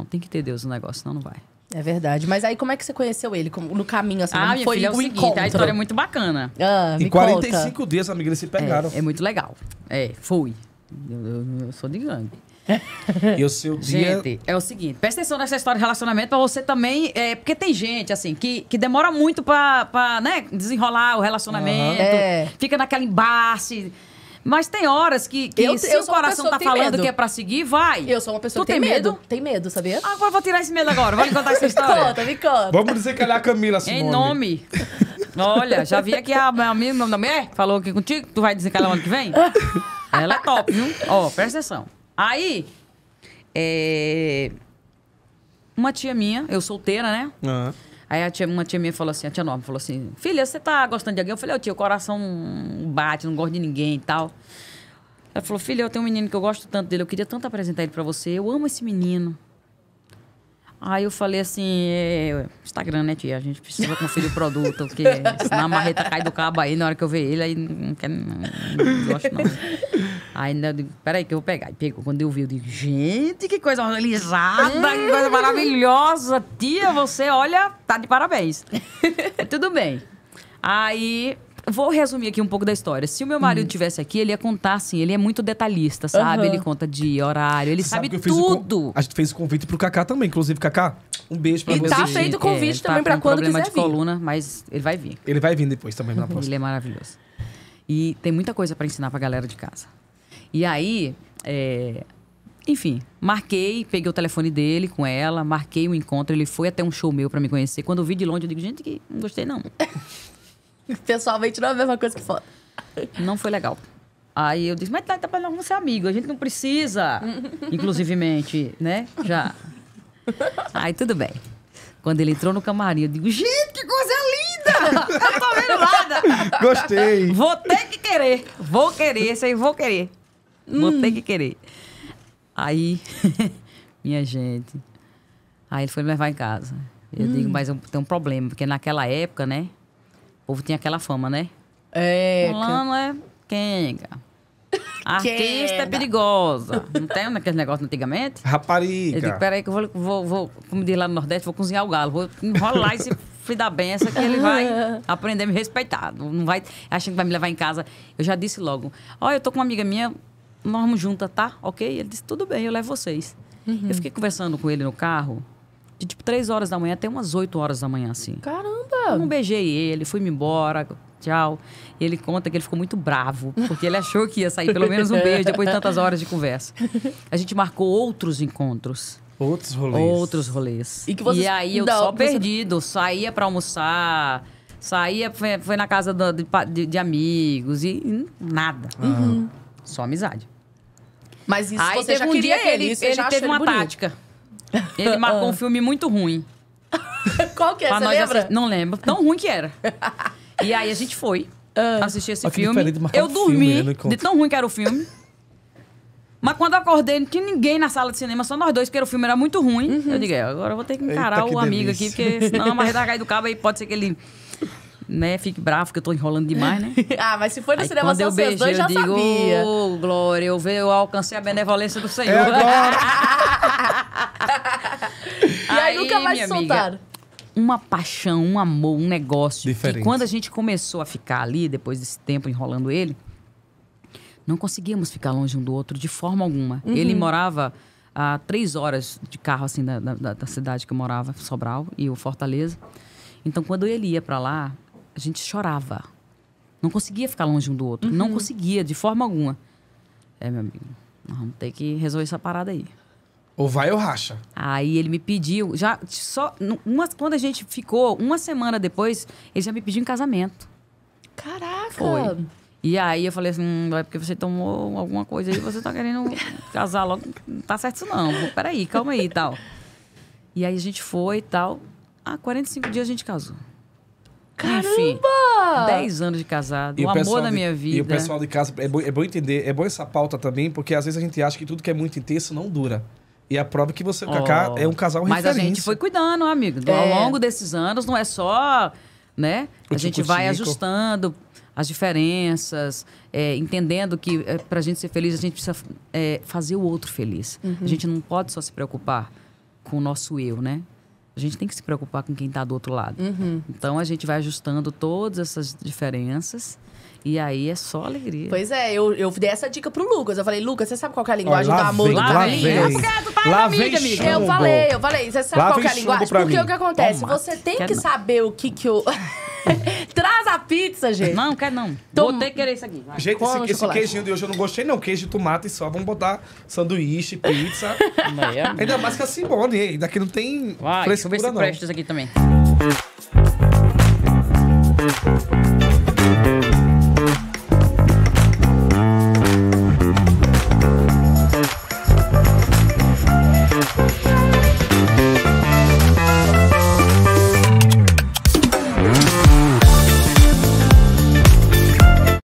Não, tem que ter Deus no negócio, senão não vai. É verdade. Mas aí como é que você conheceu ele? Como, no caminho, assim, ah, foi filha, é o seguinte, encontro. a história é muito bacana. Ah, em 45 conta. dias, amiga, eles se é, pegaram. É, é muito legal. É, fui Eu, eu, eu sou de gangue. e o seu dia... Gente, é o seguinte. Presta atenção nessa história de relacionamento pra você também... É, porque tem gente, assim, que, que demora muito pra, pra né, desenrolar o relacionamento. Uhum. É. Fica naquela embaixo mas tem horas que, que eu, se eu o coração tá falando medo. que é pra seguir, vai. Eu sou uma pessoa tu que tem medo. medo. Tem medo, sabia? Ah, agora vou tirar esse medo agora. Vou lhe contar essa história. conta, me conta. Vamos é a Camila, Simone. Em nome. Olha, já vi aqui a, amiga, minha nome da mulher. Falou aqui contigo. Tu vai dizer que é a ano que vem? Ela é top, viu? Ó, presta atenção. Aí, é... Uma tia minha, eu solteira, né? Uhum. Aí a tia, uma tia minha falou assim, a tia Norma falou assim, filha, você tá gostando de alguém? Eu falei, ô oh, tia, o coração bate, não gosto de ninguém e tal. Ela falou, filha, eu tenho um menino que eu gosto tanto dele, eu queria tanto apresentar ele para você, eu amo esse menino. Aí eu falei assim, é, Instagram, né, tia? A gente precisa conferir o produto, porque senão a marreta cai do cabo aí na hora que eu ver ele, aí não, quer, não, não gosto não. Aí né, eu digo, peraí que eu vou pegar. E pegou. Quando eu vi, eu digo, gente, que coisa organizada, que coisa maravilhosa. Tia, você, olha, tá de parabéns. Tudo bem. Aí vou resumir aqui um pouco da história. Se o meu marido uhum. tivesse aqui, ele ia contar assim, ele é muito detalhista, sabe? Uhum. Ele conta de horário, ele sabe, sabe tudo. a gente fez o convite pro Kaká também, inclusive, Kaká. Um beijo pra e tá você. E tá feito o é, convite é, também tá pra quando problema quiser de vir. coluna, mas ele vai vir. Ele vai vir depois também na próxima. Ele é maravilhoso. E tem muita coisa para ensinar pra galera de casa. E aí, é, enfim, marquei, peguei o telefone dele com ela, marquei o um encontro, ele foi até um show meu para me conhecer. Quando eu vi de longe, eu digo, gente, que não gostei não. Pessoalmente não é a mesma coisa que foto. Não foi legal. Aí eu disse, mas tá, tá pra nós vamos ser amigos, a gente não precisa, inclusivemente, né? Já. Aí tudo bem. Quando ele entrou no camarim, eu digo, gente, que coisa linda! Eu tô vendo nada! Gostei! Vou ter que querer, vou querer, isso aí vou querer não tem hum. que querer. Aí, minha gente. Aí ele foi me levar em casa. Eu hum. digo, mas eu tenho um problema, porque naquela época, né? O povo tinha aquela fama, né? É. Fulano é quenga. Artista é perigosa. Não tem aqueles negócios antigamente? Rapariga. Eu digo, peraí, que eu vou, vou, vou, como diz lá no Nordeste, vou cozinhar o galo. Vou enrolar esse filho da benção que ele vai aprender a me respeitar. Não vai achando que vai me levar em casa. Eu já disse logo. Olha, eu tô com uma amiga minha, nós vamos junta, tá? Ok? Ele disse, tudo bem, eu levo vocês. Uhum. Eu fiquei conversando com ele no carro, de tipo três horas da manhã até umas 8 horas da manhã, assim. Caramba! Eu não beijei ele, fui-me embora, tchau. E ele conta que ele ficou muito bravo, porque ele achou que ia sair pelo menos um beijo depois de tantas horas de conversa. A gente marcou outros encontros. Outros rolês. Outros rolês. E, que vocês... e aí eu não, só você... perdido, saía para almoçar, saía, foi, foi na casa do, de, de, amigos e nada. Uhum. Ah. Só amizade. Mas isso Aí você teve já um dia que ele, ele, ele, teve uma tática. Ele marcou um filme muito ruim. Qual que é? você lembra? Assist... Não lembro. Tão ruim que era. E aí a gente foi ah. assistir esse filme. Eu dormi filme, de tão ruim que era o filme. Mas quando eu acordei, não tinha ninguém na sala de cinema, só nós dois, porque o filme era muito ruim. Uhum. Eu digo, é, agora eu vou ter que encarar Eita, o amigo delícia. aqui, porque senão a marreta cai do cabo e pode ser que ele né, fique bravo, que eu tô enrolando demais, né? ah, mas se for no cinema só vocês dois, já digo, sabia. Ô, oh, Glória, eu, vejo, eu alcancei a benevolência do é Senhor. É agora. e aí, aí, nunca mais se soltaram. Uma paixão, um amor, um negócio. Diferente. Que quando a gente começou a ficar ali, depois desse tempo enrolando ele, não conseguíamos ficar longe um do outro de forma alguma. Uhum. Ele morava a três horas de carro, assim, da, da, da cidade que eu morava, Sobral, e o Fortaleza. Então, quando ele ia para lá, a gente chorava. Não conseguia ficar longe um do outro. Uhum. Não conseguia, de forma alguma. É, meu amigo, nós vamos ter que resolver essa parada aí. Ou vai ou racha. Aí ele me pediu, já só uma, quando a gente ficou, uma semana depois, ele já me pediu em casamento. Caraca! Foi. E aí eu falei assim, hum, é porque você tomou alguma coisa aí, você tá querendo casar logo. Não tá certo isso não. Peraí, calma aí e tal. E aí a gente foi e tal. Há ah, 45 dias a gente casou. Caramba! Enfim, 10 anos de casado, e o amor da minha vida. E o pessoal de casa, é bom, é bom entender, é bom essa pauta também, porque às vezes a gente acha que tudo que é muito intenso não dura. E a prova é que você, o oh, Kaká, é um casal mas referência. Mas a gente foi cuidando, amigo. É. Ao longo desses anos, não é só, né? O a tipo gente vai tico. ajustando as diferenças, é, entendendo que é, para a gente ser feliz, a gente precisa é, fazer o outro feliz. Uhum. A gente não pode só se preocupar com o nosso eu, né? a gente tem que se preocupar com quem está do outro lado. Uhum. Então a gente vai ajustando todas essas diferenças. E aí é só alegria. Pois é, eu, eu dei essa dica pro Lucas. Eu falei, Lucas, você sabe qual é a linguagem Olha, lá do amor? Vem, lá, lá vem. vem. Lá, lá vem, amiga, Eu falei, eu falei, você sabe lá qual é a linguagem? Porque mim. o que acontece? Toma. Você tem que não. saber o que que eu... pizza, gente. Não, quer não. Tom... que querer isso aqui. Vai. Gente, esse, esse queijinho de hoje eu não gostei, não. Queijo, tomate só. Vamos botar sanduíche, pizza. É Ainda mais que a Simone. Daqui não tem Vai, deixa eu ver se não. aqui também.